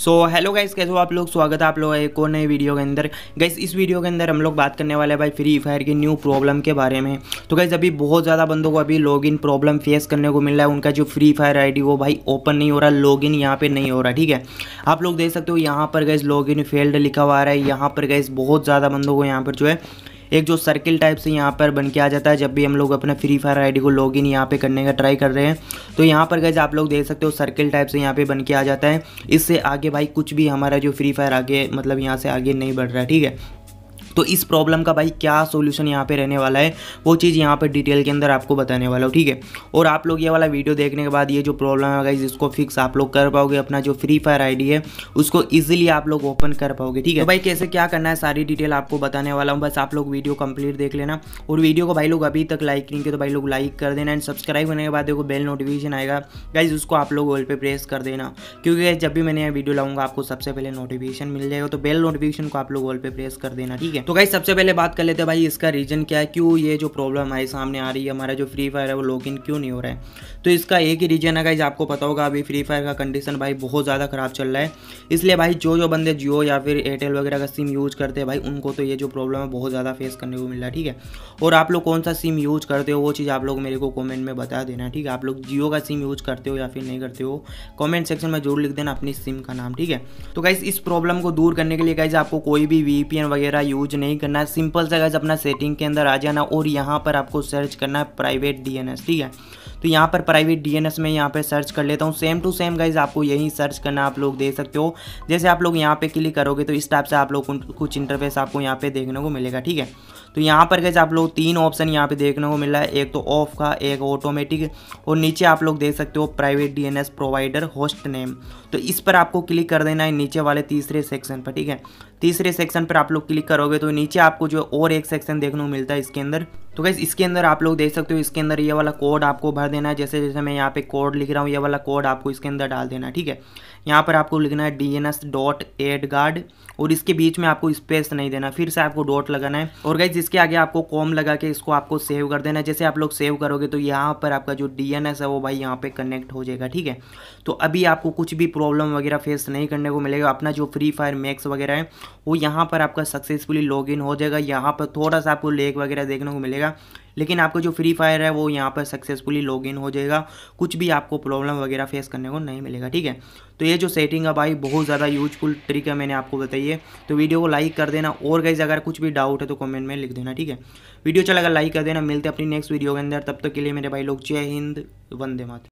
so hello guys कैसे हो आप लोग स्वागत है आप लोग एक और नए वीडियो के अंदर गाइस इस वीडियो के अंदर हम लोग बात करने वाले हैं भाई फ्री फायर की न्यू प्रॉब्लम के बारे में तो गाइस अभी बहुत ज़्यादा बंदों को अभी लॉगिन प्रॉब्लम फेस करने को मिल रहा है उनका जो फ्री फायर आईडी वो भाई ओपन नहीं हो रहा लॉग इन यहाँ पर नहीं हो रहा ठीक है आप लोग देख सकते हो यहाँ पर गैस लॉग इन फेल्ड लिखा हुआ रहा है यहाँ पर गैस बहुत ज़्यादा बंदों को यहाँ पर जो है एक जो सर्किल टाइप से यहाँ पर बन के आ जाता है जब भी हम लोग अपने फ्री फायर आईडी को लॉगिन यहाँ पे करने का ट्राई कर रहे हैं तो यहाँ पर गए आप लोग देख सकते हो सर्किल टाइप से यहाँ पे बन के आ जाता है इससे आगे भाई कुछ भी हमारा जो फ्री फायर आगे मतलब यहाँ से आगे नहीं बढ़ रहा है ठीक है तो इस प्रॉब्लम का भाई क्या सोल्यूशन यहाँ पे रहने वाला है वो चीज़ यहाँ पे डिटेल के अंदर आपको बताने वाला हूँ ठीक है और आप लोग ये वाला वीडियो देखने के बाद ये जो प्रॉब्लम है गाइज इसको फिक्स आप लोग कर पाओगे अपना जो फ्री फायर आईडी है उसको ईजिली आप लोग ओपन कर पाओगे ठीक है तो भाई कैसे क्या करना है सारी डिटेल आपको बताने वाला हूँ बस आप लोग वीडियो कंप्लीट देख लेना और वीडियो को भाई लोग अभी तक लाइक नहीं किया तो भाई लोग लाइक कर देना एंड सब्सक्राइब होने के बाद देखो बेल नोटिफिकेशन आएगा गाइज उसको आप लोग ऑल पे प्रेस कर देना क्योंकि जब भी मैंने वीडियो लाऊंगा आपको सबसे पहले नोटिफिकेशन मिल जाएगा तो बेल नोटिफिकेशन को आप लोग वॉल पे प्रेस कर देना ठीक है तो भाई सबसे पहले बात कर लेते हैं भाई इसका रीज़न क्या है क्यों ये जो प्रॉब्लम हमारे सामने आ रही है हमारा जो फ्री फायर है वो लॉगिन क्यों नहीं हो रहा है तो इसका एक ही रीज़न है गाइज आपको पता होगा अभी फ्री फायर का कंडीशन भाई बहुत ज़्यादा ख़राब चल रहा है इसलिए भाई जो जो बंदे जियो या फिर एयरटेल वगैरह का सिम यूज़ करते हैं भाई उनको तो ये जो प्रॉब्लम है बहुत ज़्यादा फेस करने को मिल रहा है ठीक है और आप लोग कौन सा सिम यूज़ करते हो वो चीज़ आप लोग मेरे को कॉमेंट में बता देना ठीक है आप लोग जियो का सिम यूज़ करते हो या फिर नहीं करते हो कॉमेंट सेक्शन में जरूर लिख देना अपनी सिम का नाम ठीक है तो गाइज़ इस प्रॉब्लम को दूर करने के लिए गाइज आपको कोई भी वी वगैरह यूज़ यूज नहीं करना है सिंपल सा अपना सेटिंग के अंदर आ जाना और यहाँ पर आपको सर्च करना है प्राइवेट डी ठीक है तो यहाँ पर प्राइवेट डी में यहाँ पर सर्च कर लेता हूँ सेम टू सेम गाइज आपको यही सर्च करना आप लोग दे सकते हो जैसे आप लोग यहाँ पर क्लिक करोगे तो इस टाइप से आप लोग कुछ इंटरफेस आपको यहाँ पर देखने को मिलेगा ठीक है तो यहाँ पर गैस आप लोग तीन ऑप्शन यहाँ पे देखने को मिल रहा है एक तो ऑफ का एक ऑटोमेटिक और नीचे आप लोग देख सकते हो private DNS provider host name तो इस पर आपको क्लिक कर देना है नीचे वाले तीसरे सेक्शन पर ठीक है तीसरे सेक्शन पर आप लोग क्लिक करोगे तो नीचे आपको जो और एक सेक्शन देखने को मिलता है इसके अंदर तो गैस इसके अंदर आप लोग देख सकते हो इसके अंदर ये वाला कोड आपको भर देना है जैसे जैसे मैं यहाँ पे कोड लिख रहा हूँ ये वाला कोड आपको इसके अंदर डाल देना है ठीक है यहाँ पर आपको लिखना है D N S dot AdGuard और इसके बीच में आपको स्पेस नहीं देना फिर से आपको डॉट लगाना है और गैस इसके आगे आपको कॉम लगा के इसको आपको सेव कर देना है जैसे आप लोग सेव करोगे तो यहाँ पर आपका जो डी एन एस है वो भाई यहाँ पर कनेक्ट हो जाएगा ठीक है तो अभी आपको कुछ भी प्रॉब्लम वगैरह फेस नहीं करने को मिलेगा अपना जो फ्री फायर मैक्स वगैरह है वो यहाँ पर आपका सक्सेसफुली लॉग हो जाएगा यहाँ पर थोड़ा सा आपको लेक वगैरह देखने को मिलेगा जाएगा लेकिन आपको जो फ्री फायर है वो यहाँ पर सक्सेसफुली लॉग इन हो जाएगा कुछ भी आपको प्रॉब्लम वगैरह फेस करने को नहीं मिलेगा ठीक है तो ये जो सेटिंग है भाई बहुत ज़्यादा यूजफुल ट्रिक है मैंने आपको बताई है तो वीडियो को लाइक कर देना और गाइज अगर कुछ भी डाउट है तो कमेंट में लिख देना ठीक है वीडियो चला अगर लाइक कर देना मिलते अपनी नेक्स्ट वीडियो के अंदर तब तक तो के लिए मेरे भाई लोग जय हिंद वंदे मात